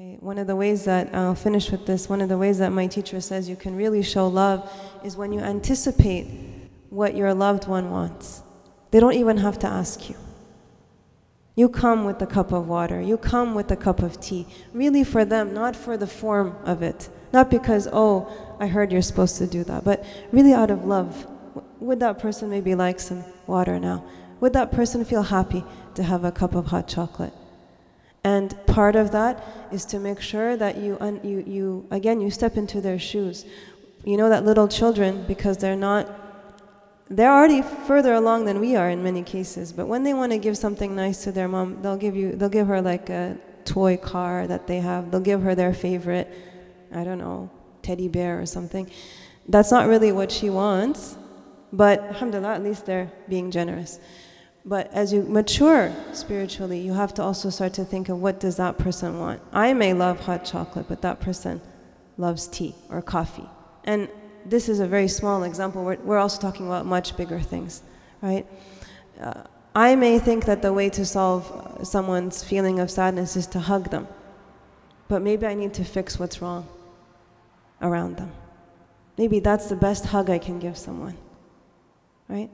Okay, one of the ways that I'll finish with this, one of the ways that my teacher says you can really show love is when you anticipate what your loved one wants. They don't even have to ask you. You come with a cup of water, you come with a cup of tea, really for them, not for the form of it. Not because, oh, I heard you're supposed to do that, but really out of love. Would that person maybe like some water now? Would that person feel happy to have a cup of hot chocolate? And part of that is to make sure that you, you, you, again, you step into their shoes. You know that little children, because they're not, they're already further along than we are in many cases, but when they want to give something nice to their mom, they'll give you, they'll give her like a toy car that they have, they'll give her their favorite, I don't know, teddy bear or something. That's not really what she wants, but alhamdulillah, at least they're being generous. But as you mature spiritually, you have to also start to think of what does that person want. I may love hot chocolate, but that person loves tea or coffee. And this is a very small example. We're, we're also talking about much bigger things, right? Uh, I may think that the way to solve someone's feeling of sadness is to hug them, but maybe I need to fix what's wrong around them. Maybe that's the best hug I can give someone, right?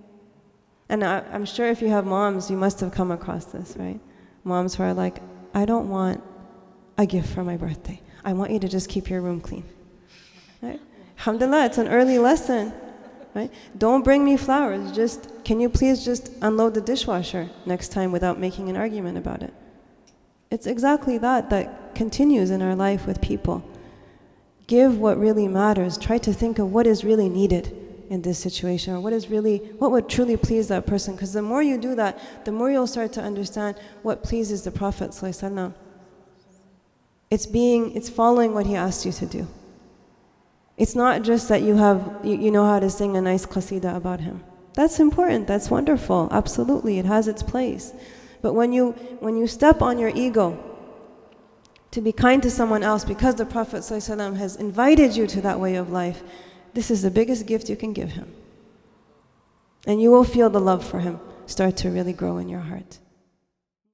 And I, am sure if you have moms, you must have come across this, right? Moms who are like, I don't want a gift for my birthday. I want you to just keep your room clean. Right? Alhamdulillah, it's an early lesson. Right? Don't bring me flowers. Just, can you please just unload the dishwasher next time without making an argument about it? It's exactly that that continues in our life with people. Give what really matters. Try to think of what is really needed in this situation or what is really what would truly please that person because the more you do that the more you'll start to understand what pleases the prophet ﷺ. it's being it's following what he asked you to do it's not just that you have you, you know how to sing a nice qasida about him that's important that's wonderful absolutely it has its place but when you when you step on your ego to be kind to someone else because the prophet ﷺ has invited you to that way of life this is the biggest gift you can give him. And you will feel the love for him start to really grow in your heart.